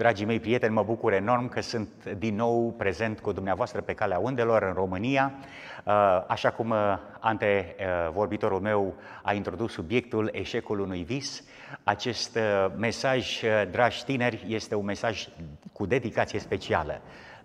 Dragii mei prieteni, mă bucur enorm că sunt din nou prezent cu dumneavoastră pe calea undelor în România. Uh, așa cum uh, uh, vorbitorul meu a introdus subiectul eșecul unui vis, acest mesaj, dragi tineri, este un mesaj cu dedicație specială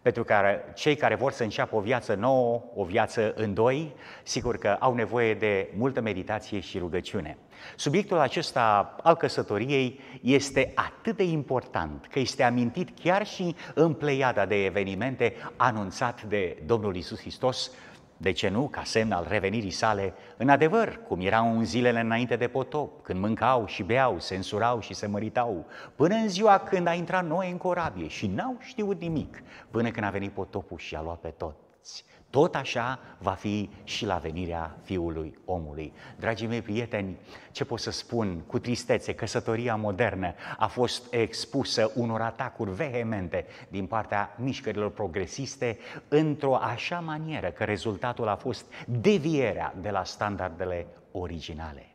pentru că cei care vor să înceapă o viață nouă, o viață în doi, sigur că au nevoie de multă meditație și rugăciune. Subiectul acesta al căsătoriei este atât de important că este amintit chiar și în pleiada de evenimente anunțat de Domnul Isus Hristos de ce nu, ca semn al revenirii sale, în adevăr, cum erau în zilele înainte de potop, când mâncau și beau, se însurau și se măritau, până în ziua când a intrat Noe în corabie și n-au știut nimic, până când a venit potopul și a luat pe tot toți. Tot așa va fi și la venirea Fiului Omului. Dragii mei prieteni, ce pot să spun cu tristețe, căsătoria modernă a fost expusă unor atacuri vehemente din partea mișcărilor progresiste într-o așa manieră că rezultatul a fost devierea de la standardele originale.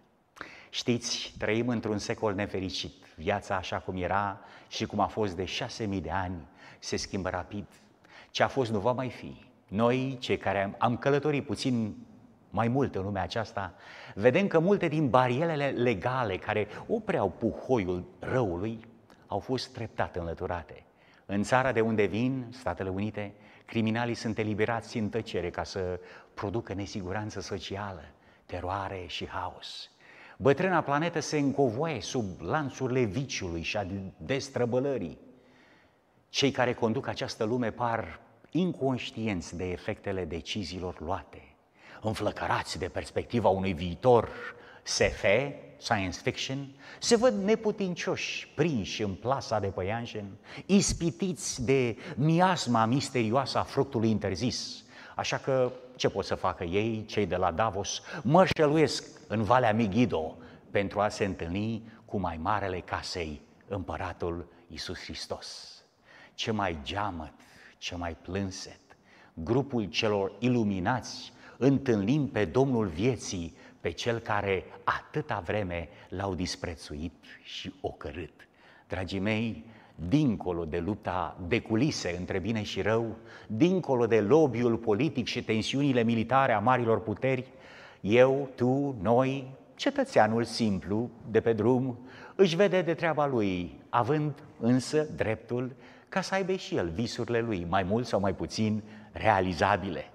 Știți, trăim într-un secol nefericit. Viața așa cum era și cum a fost de șase mii de ani se schimbă rapid. Ce a fost nu va mai fi noi, cei care am călătorit puțin mai mult în lumea aceasta, vedem că multe din barierele legale care opreau puhoiul răului au fost treptat înlăturate. În țara de unde vin, Statele Unite, criminalii sunt eliberați în tăcere ca să producă nesiguranță socială, teroare și haos. Bătrâna planetă se încovoie sub lanțurile viciului și a destrăbălării. Cei care conduc această lume par inconștienți de efectele deciziilor luate, înflăcărați de perspectiva unui viitor SF, science fiction, se văd neputincioși, prinși în plasa de păianjen, ispitiți de miasma misterioasă a fructului interzis. Așa că ce pot să facă ei, cei de la Davos, mărșăluiesc în Valea Migido pentru a se întâlni cu mai marele casei, împăratul Isus Hristos. Ce mai geamăt cel mai plânset, grupul celor iluminați, întâlnim pe Domnul vieții, pe cel care atâta vreme l-au disprețuit și ocărât. Dragii mei, dincolo de lupta de culise între bine și rău, dincolo de lobiul politic și tensiunile militare a marilor puteri, eu, tu, noi, cetățeanul simplu de pe drum, își vede de treaba lui, având însă dreptul ca să aibă și el visurile lui, mai mult sau mai puțin realizabile.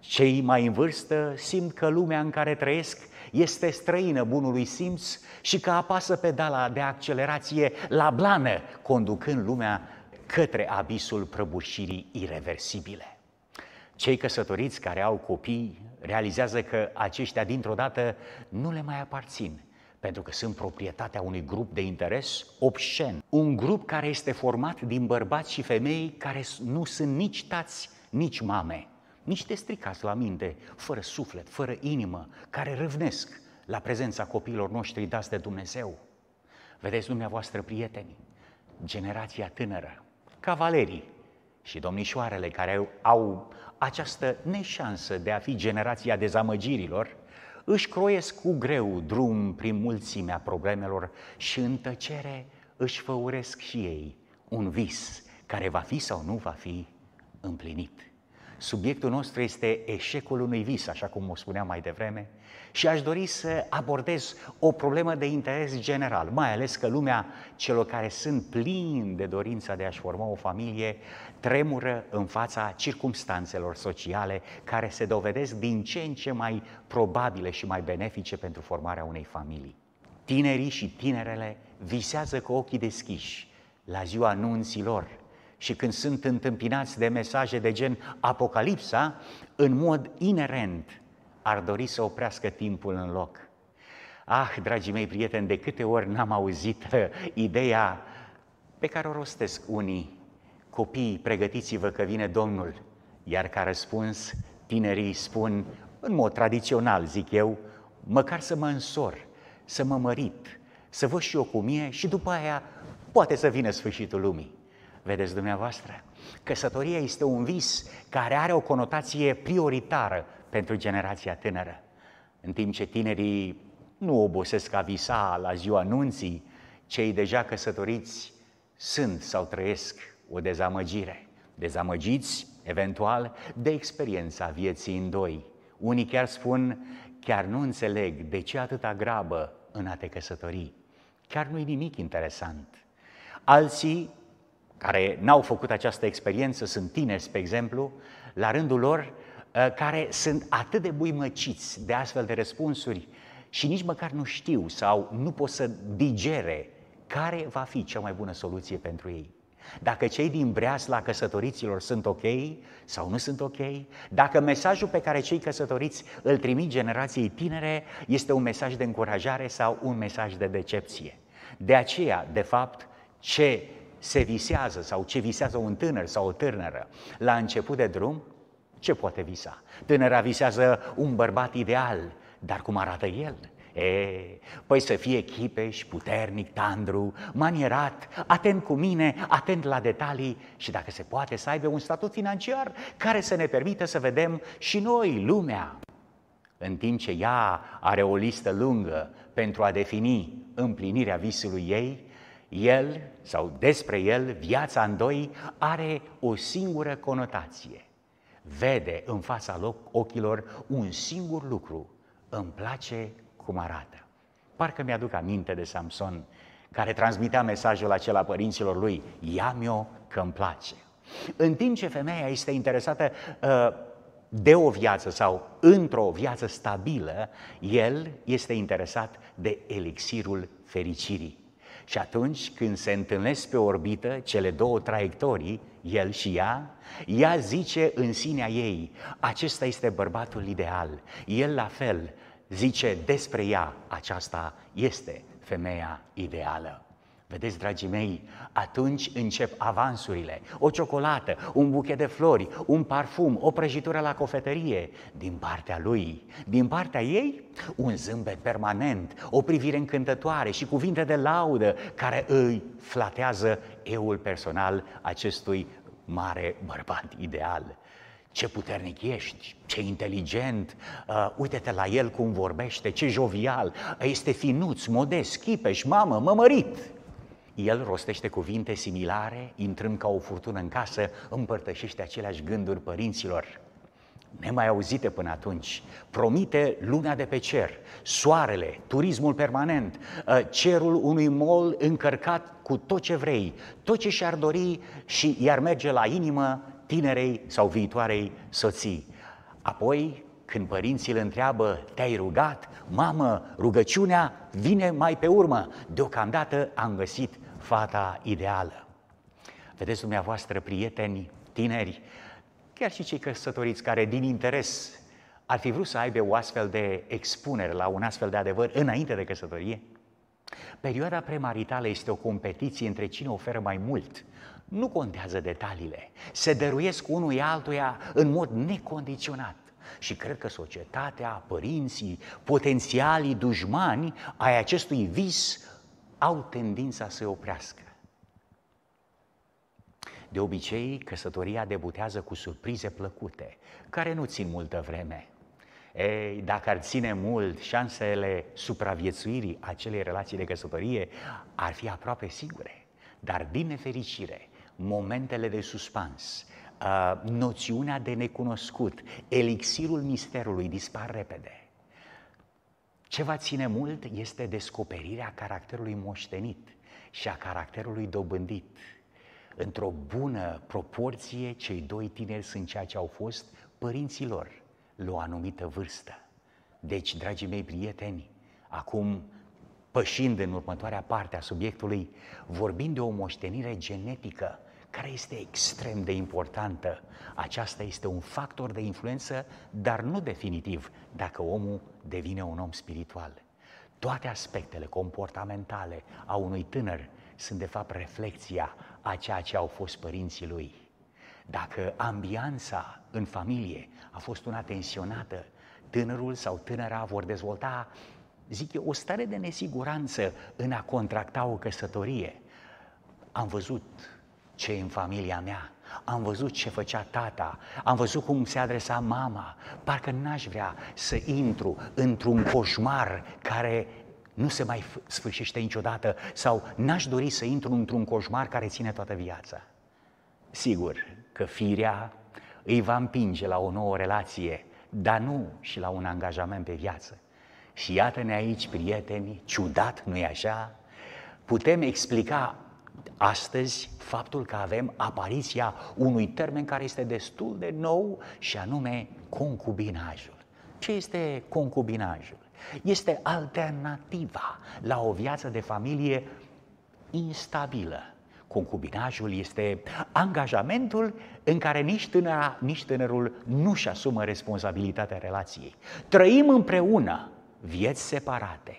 Cei mai în vârstă simt că lumea în care trăiesc este străină bunului simț și că apasă pedala de accelerație la blană, conducând lumea către abisul prăbușirii irreversibile. Cei căsătoriți care au copii realizează că aceștia dintr-o dată nu le mai aparțin – pentru că sunt proprietatea unui grup de interes obscen. Un grup care este format din bărbați și femei care nu sunt nici tați, nici mame, nici destricați la minte, fără suflet, fără inimă, care răvnesc la prezența copiilor noștri dați de Dumnezeu. Vedeți dumneavoastră, prieteni, generația tânără, cavalerii și domnișoarele care au această neșansă de a fi generația dezamăgirilor – își croiesc cu greu drum prin mulțimea problemelor și în tăcere își făuresc și ei un vis care va fi sau nu va fi împlinit. Subiectul nostru este eșecul unui vis, așa cum o spuneam mai devreme, și aș dori să abordez o problemă de interes general, mai ales că lumea celor care sunt plini de dorința de a-și forma o familie tremură în fața circumstanțelor sociale care se dovedesc din ce în ce mai probabile și mai benefice pentru formarea unei familii. Tinerii și tinerele visează cu ochii deschiși la ziua anunților și când sunt întâmpinați de mesaje de gen Apocalipsa, în mod inerent ar dori să oprească timpul în loc. Ah, dragii mei prieteni, de câte ori n-am auzit uh, ideea pe care o rostesc unii, copiii, pregătiți-vă că vine Domnul, iar ca răspuns, tinerii spun, în mod tradițional, zic eu, măcar să mă însor, să mă mărit, să văd și eu cum e și după aia poate să vină sfârșitul lumii. Vedeți dumneavoastră? Căsătoria este un vis care are o conotație prioritară pentru generația tânără. În timp ce tinerii nu obosesc a visa la ziua nunții, cei deja căsătoriți sunt sau trăiesc o dezamăgire. Dezamăgiți, eventual, de experiența vieții în doi. Unii chiar spun, chiar nu înțeleg de ce atâta grabă în a te căsători. Chiar nu-i nimic interesant. Alții care n-au făcut această experiență, sunt tineri, spre exemplu, la rândul lor, uh, care sunt atât de buimăciți de astfel de răspunsuri și nici măcar nu știu sau nu pot să digere care va fi cea mai bună soluție pentru ei. Dacă cei din breasla căsătoriților sunt ok sau nu sunt ok, dacă mesajul pe care cei căsătoriți îl trimit generației tinere este un mesaj de încurajare sau un mesaj de decepție. De aceea, de fapt, ce se visează sau ce visează un tânăr sau o tânără la început de drum, ce poate visa? Tânăra visează un bărbat ideal, dar cum arată el? E, păi să fie chipeș, puternic, tandru, manierat, atent cu mine, atent la detalii și dacă se poate să aibă un statut financiar care să ne permită să vedem și noi lumea. În timp ce ea are o listă lungă pentru a defini împlinirea visului ei, el sau despre el, viața în doi, are o singură conotație. Vede în fața loc, ochilor un singur lucru. Îmi place cum arată. Parcă mi-aduc aminte de Samson, care transmitea mesajul acela părinților lui, ia-mi-o că îmi place. În timp ce femeia este interesată uh, de o viață sau într-o viață stabilă, el este interesat de elixirul fericirii. Și atunci când se întâlnesc pe orbită cele două traiectorii, el și ea, ea zice în sinea ei, acesta este bărbatul ideal. El la fel zice despre ea, aceasta este femeia ideală. Vedeți, dragii mei, atunci încep avansurile. O ciocolată, un buchet de flori, un parfum, o prăjitură la cofetărie. Din partea lui, din partea ei, un zâmbet permanent, o privire încântătoare și cuvinte de laudă care îi flatează eul personal acestui mare bărbat ideal. Ce puternic ești, ce inteligent, uh, uite-te la el cum vorbește, ce jovial, este finuț, modest, chipeș, mamă, mămărit. El rostește cuvinte similare, intrând ca o furtună în casă, împărtășește aceleași gânduri părinților nemai auzite până atunci. Promite luna de pe cer, soarele, turismul permanent, ă, cerul unui mol încărcat cu tot ce vrei, tot ce și-ar dori și i-ar merge la inimă tinerei sau viitoarei soții. Apoi când părinții îl întreabă, te-ai rugat? Mamă, rugăciunea vine mai pe urmă. Deocamdată am găsit fata ideală. Vedeți dumneavoastră, prieteni, tineri, chiar și cei căsătoriți care din interes ar fi vrut să aibă o astfel de expunere la un astfel de adevăr înainte de căsătorie? Perioada premaritală este o competiție între cine oferă mai mult. Nu contează detaliile. Se dăruiesc unul altuia în mod necondiționat și cred că societatea, părinții, potențialii dușmani ai acestui vis au tendința să oprească. De obicei, căsătoria debutează cu surprize plăcute, care nu țin multă vreme. Ei, dacă ar ține mult, șansele supraviețuirii acelei relații de căsătorie ar fi aproape sigure. Dar, din nefericire, momentele de suspans, noțiunea de necunoscut, elixirul misterului dispar repede. Ce va ține mult este descoperirea caracterului moștenit și a caracterului dobândit. Într-o bună proporție, cei doi tineri sunt ceea ce au fost părinților la o anumită vârstă. Deci, dragii mei prieteni, acum pășind în următoarea parte a subiectului, vorbind de o moștenire genetică care este extrem de importantă. Aceasta este un factor de influență, dar nu definitiv, dacă omul devine un om spiritual. Toate aspectele comportamentale a unui tânăr sunt de fapt reflexia a ceea ce au fost părinții lui. Dacă ambianța în familie a fost una tensionată, tânărul sau tânăra vor dezvolta, zic eu, o stare de nesiguranță în a contracta o căsătorie. Am văzut ce e în familia mea. Am văzut ce făcea tata, am văzut cum se adresa mama. Parcă n-aș vrea să intru într-un coșmar care nu se mai sfârșește niciodată sau n-aș dori să intru într-un coșmar care ține toată viața. Sigur că firea îi va împinge la o nouă relație, dar nu și la un angajament pe viață. Și iată-ne aici, prieteni, ciudat, nu-i așa? Putem explica astăzi faptul că avem apariția unui termen care este destul de nou și anume concubinajul. Ce este concubinajul? Este alternativa la o viață de familie instabilă. Concubinajul este angajamentul în care nici, tânăra, nici tânărul nu-și asumă responsabilitatea relației. Trăim împreună vieți separate,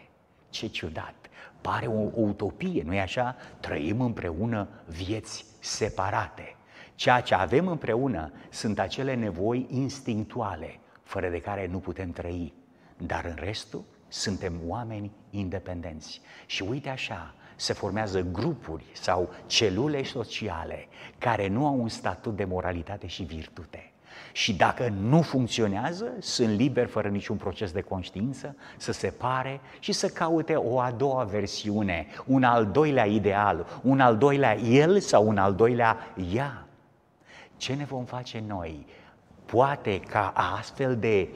ce ciudat! Pare o, o utopie, nu-i așa? Trăim împreună vieți separate. Ceea ce avem împreună sunt acele nevoi instinctuale, fără de care nu putem trăi. Dar în restul suntem oameni independenți. Și uite așa, se formează grupuri sau celule sociale care nu au un statut de moralitate și virtute și dacă nu funcționează, sunt liber fără niciun proces de conștiință să se pare și să caute o a doua versiune, un al doilea ideal, un al doilea el sau un al doilea ea. Ce ne vom face noi? Poate ca astfel de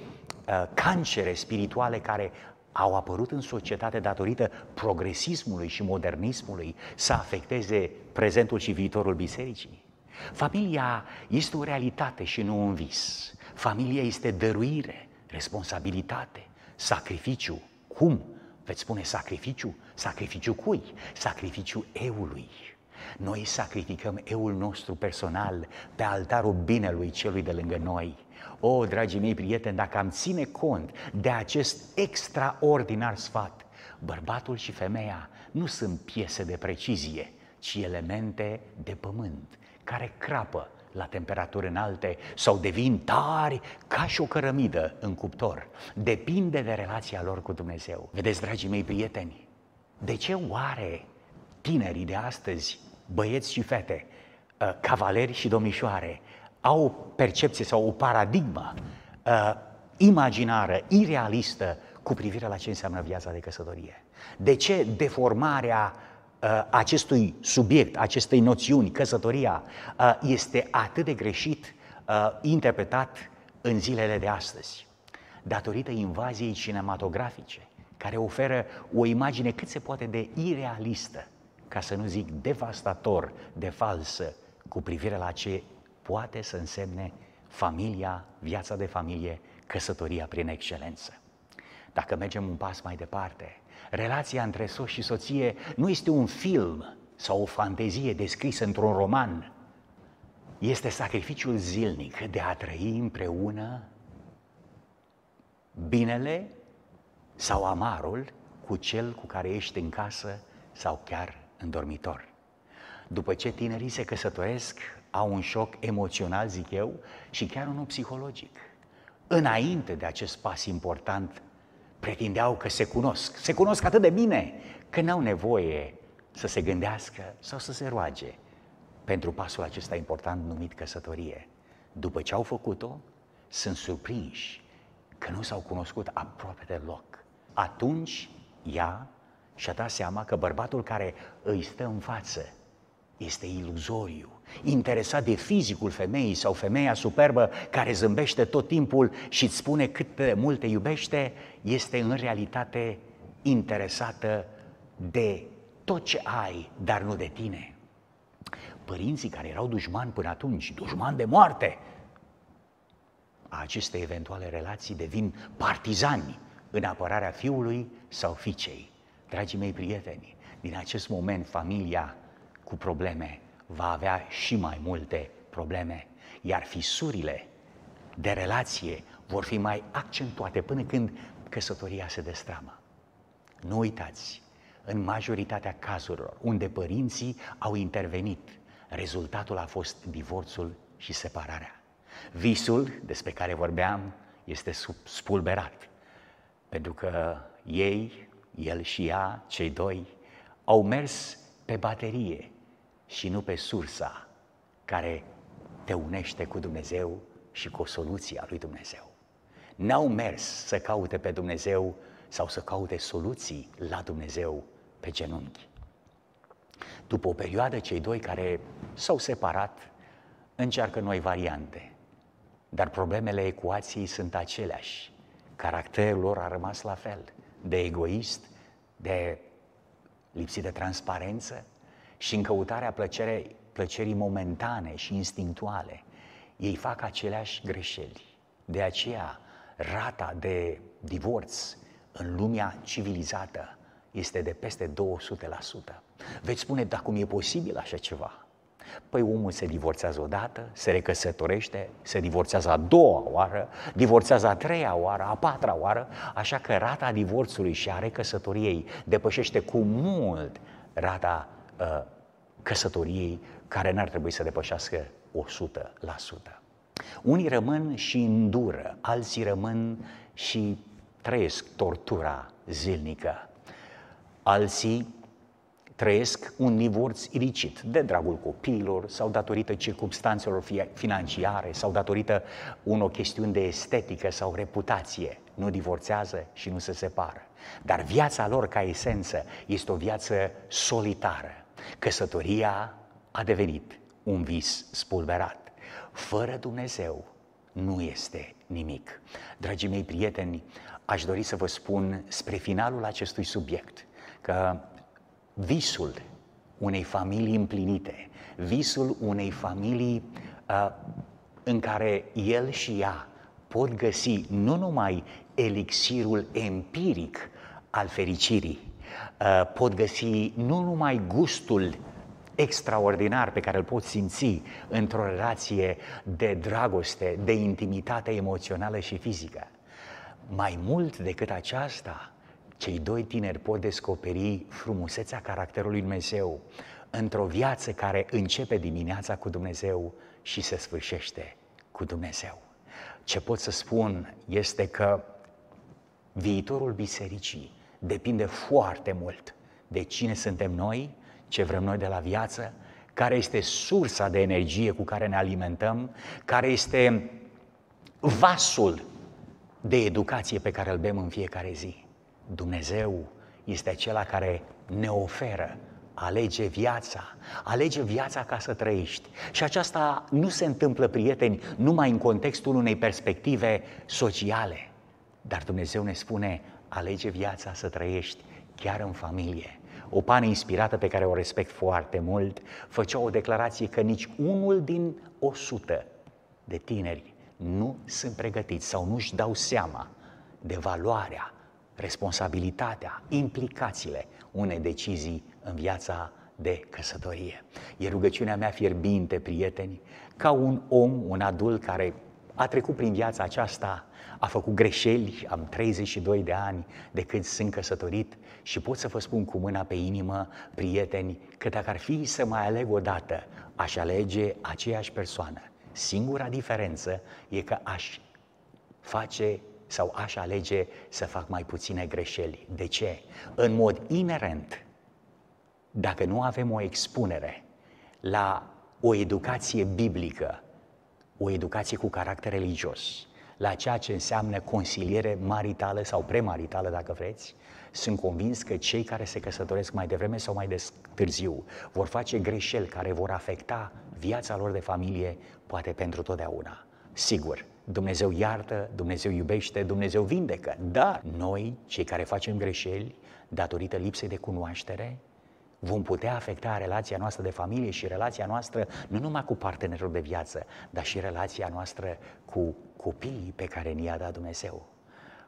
uh, cancere spirituale care au apărut în societate datorită progresismului și modernismului să afecteze prezentul și viitorul bisericii. Familia este o realitate și nu un vis. Familia este dăruire, responsabilitate, sacrificiu. Cum? Veți spune sacrificiu? Sacrificiu cui? Sacrificiu eului. Noi sacrificăm eul nostru personal pe altarul binelui celui de lângă noi. O, dragii mei prieteni, dacă am ține cont de acest extraordinar sfat, bărbatul și femeia nu sunt piese de precizie, ci elemente de pământ, care crapă la temperaturi înalte sau devin tari ca și o cărămidă în cuptor. Depinde de relația lor cu Dumnezeu. Vedeți, dragii mei prieteni, de ce oare tinerii de astăzi, băieți și fete, ă, cavaleri și domnișoare, au o percepție sau o paradigmă uh, imaginară, irealistă cu privire la ce înseamnă viața de căsătorie. De ce deformarea Uh, acestui subiect, acestei noțiuni, căsătoria, uh, este atât de greșit uh, interpretat în zilele de astăzi, datorită invaziei cinematografice, care oferă o imagine cât se poate de irealistă, ca să nu zic devastator, de falsă, cu privire la ce poate să însemne familia, viața de familie, căsătoria prin excelență. Dacă mergem un pas mai departe, Relația între soț și soție nu este un film sau o fantezie descrisă într-un roman. Este sacrificiul zilnic de a trăi împreună binele sau amarul cu cel cu care ești în casă sau chiar în dormitor. După ce tinerii se căsătoresc, au un șoc emoțional, zic eu, și chiar unul psihologic. Înainte de acest pas important pretindeau că se cunosc. Se cunosc atât de bine că n-au nevoie să se gândească sau să se roage pentru pasul acesta important numit căsătorie. După ce au făcut-o, sunt surprinși că nu s-au cunoscut aproape deloc. Atunci ea și-a dat seama că bărbatul care îi stă în față este iluzoriu, interesat de fizicul femeii sau femeia superbă care zâmbește tot timpul și îți spune cât de mult te iubește, este în realitate interesată de tot ce ai, dar nu de tine. Părinții care erau dușmani până atunci, dușmani de moarte, a aceste eventuale relații devin partizani în apărarea fiului sau fiicei. Dragii mei prieteni, din acest moment familia cu probleme va avea și mai multe probleme, iar fisurile de relație vor fi mai accentuate până când căsătoria se destramă. Nu uitați, în majoritatea cazurilor unde părinții au intervenit, rezultatul a fost divorțul și separarea. Visul despre care vorbeam este spulberat, pentru că ei, el și ea, cei doi, au mers pe baterie și nu pe sursa care te unește cu Dumnezeu și cu soluția lui Dumnezeu. N-au mers să caute pe Dumnezeu sau să caute soluții la Dumnezeu pe genunchi. După o perioadă, cei doi care s-au separat încearcă noi variante, dar problemele ecuației sunt aceleași. Caracterul lor a rămas la fel, de egoist, de lipsit de transparență, și în căutarea plăcerii momentane și instinctuale, ei fac aceleași greșeli. De aceea, rata de divorț în lumea civilizată este de peste 200%. Veți spune, dar cum e posibil așa ceva? Păi omul se divorțează odată, se recăsătorește, se divorțează a doua oară, divorțează a treia oară, a patra oară, așa că rata divorțului și a recăsătoriei depășește cu mult rata Uh, căsătoriei care n-ar trebui să depășească 100%. Unii rămân și îndură, alții rămân și trăiesc tortura zilnică. Alții trăiesc un divorț ilicit de dragul copiilor sau datorită circumstanțelor financiare sau datorită unor chestiuni de estetică sau reputație. Nu divorțează și nu se separă. Dar viața lor ca esență este o viață solitară. Căsătoria a devenit un vis spulberat. Fără Dumnezeu nu este nimic. Dragii mei prieteni, aș dori să vă spun spre finalul acestui subiect că visul unei familii împlinite, visul unei familii uh, în care el și ea pot găsi nu numai elixirul empiric al fericirii, Uh, pot găsi nu numai gustul extraordinar pe care îl poți simți într-o relație de dragoste, de intimitate emoțională și fizică. Mai mult decât aceasta, cei doi tineri pot descoperi frumusețea caracterului Dumnezeu într-o viață care începe dimineața cu Dumnezeu și se sfârșește cu Dumnezeu. Ce pot să spun este că viitorul bisericii depinde foarte mult de cine suntem noi, ce vrem noi de la viață, care este sursa de energie cu care ne alimentăm, care este vasul de educație pe care îl bem în fiecare zi. Dumnezeu este acela care ne oferă Alege viața, alege viața ca să trăiești. Și aceasta nu se întâmplă, prieteni, numai în contextul unei perspective sociale. Dar Dumnezeu ne spune, alege viața să trăiești chiar în familie. O pană inspirată pe care o respect foarte mult făcea o declarație că nici unul din 100 de tineri nu sunt pregătiți sau nu-și dau seama de valoarea, responsabilitatea, implicațiile unei decizii în viața de căsătorie. E rugăciunea mea fierbinte, prieteni, ca un om, un adult care a trecut prin viața aceasta, a făcut greșeli, am 32 de ani de când sunt căsătorit și pot să vă spun cu mâna pe inimă, prieteni, că dacă ar fi să mai aleg o dată, aș alege aceeași persoană. Singura diferență e că aș face sau aș alege să fac mai puține greșeli. De ce? În mod inerent, dacă nu avem o expunere la o educație biblică, o educație cu caracter religios, la ceea ce înseamnă consiliere maritală sau premaritală, dacă vreți, sunt convins că cei care se căsătoresc mai devreme sau mai de târziu vor face greșeli care vor afecta viața lor de familie, poate pentru totdeauna. Sigur, Dumnezeu iartă, Dumnezeu iubește, Dumnezeu vindecă, dar noi, cei care facem greșeli, datorită lipsei de cunoaștere, vom putea afecta relația noastră de familie și relația noastră nu numai cu partenerul de viață, dar și relația noastră cu copiii pe care ni i-a dat Dumnezeu.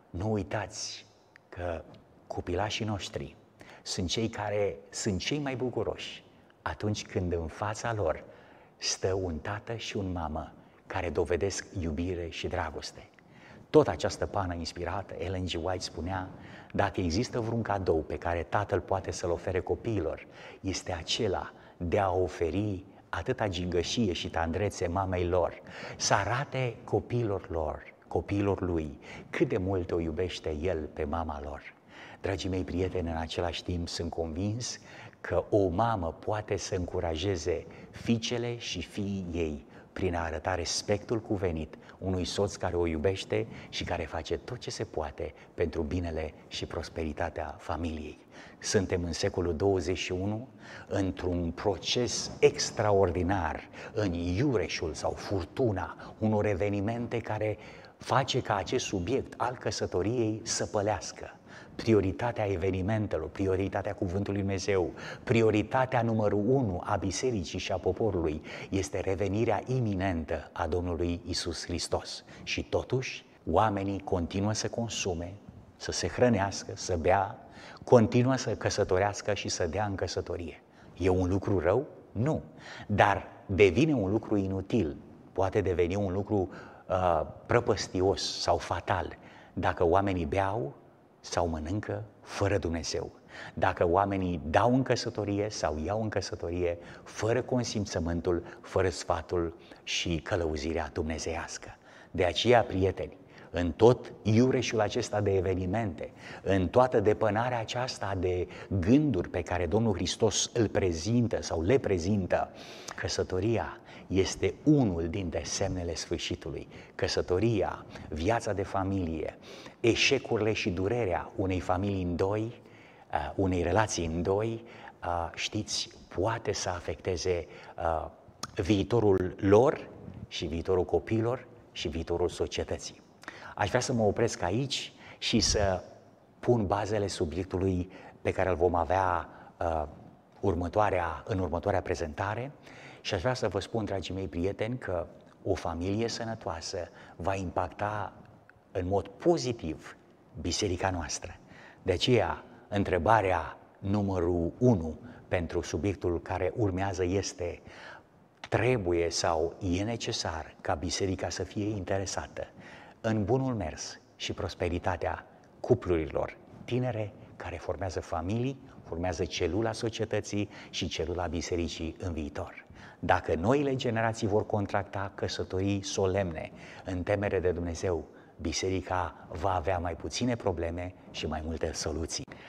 Nu uitați că copilașii noștri sunt cei care sunt cei mai bucuroși atunci când în fața lor stă un tată și un mamă care dovedesc iubire și dragoste. Tot această pană inspirată, Ellen G. White spunea, dacă există vreun cadou pe care tatăl poate să-l ofere copiilor, este acela de a oferi atâta gingășie și tandrețe mamei lor, să arate copiilor lor, copiilor lui, cât de mult o iubește el pe mama lor. Dragii mei prieteni, în același timp sunt convins că o mamă poate să încurajeze fiicele și fiii ei prin a arăta respectul cuvenit unui soț care o iubește și care face tot ce se poate pentru binele și prosperitatea familiei. Suntem în secolul 21 într-un proces extraordinar în iureșul sau furtuna unor evenimente care face ca acest subiect al căsătoriei să pălească. Prioritatea evenimentelor, prioritatea cuvântului Dumnezeu, prioritatea numărul unu a bisericii și a poporului este revenirea iminentă a Domnului Isus Hristos. Și totuși, oamenii continuă să consume, să se hrănească, să bea, continuă să căsătorească și să dea în căsătorie. E un lucru rău? Nu. Dar devine un lucru inutil, poate deveni un lucru uh, prăpăstios sau fatal dacă oamenii beau sau mănâncă fără Dumnezeu. Dacă oamenii dau în căsătorie sau iau în căsătorie fără consimțământul, fără sfatul și călăuzirea dumnezeiască. De aceea, prieteni, în tot iureșul acesta de evenimente, în toată depănarea aceasta de gânduri pe care Domnul Hristos îl prezintă sau le prezintă, căsătoria este unul dintre semnele sfârșitului. Căsătoria, viața de familie, eșecurile și durerea unei familii în doi, uh, unei relații în doi, uh, știți, poate să afecteze uh, viitorul lor și viitorul copiilor și viitorul societății. Aș vrea să mă opresc aici și să pun bazele subiectului pe care îl vom avea uh, următoarea, în următoarea prezentare. Și aș vrea să vă spun, dragii mei prieteni, că o familie sănătoasă va impacta în mod pozitiv biserica noastră. De aceea, întrebarea numărul 1 pentru subiectul care urmează este trebuie sau e necesar ca biserica să fie interesată în bunul mers și prosperitatea cuplurilor tinere care formează familii, formează celula societății și celula bisericii în viitor. Dacă noile generații vor contracta căsătorii solemne în temere de Dumnezeu, biserica va avea mai puține probleme și mai multe soluții.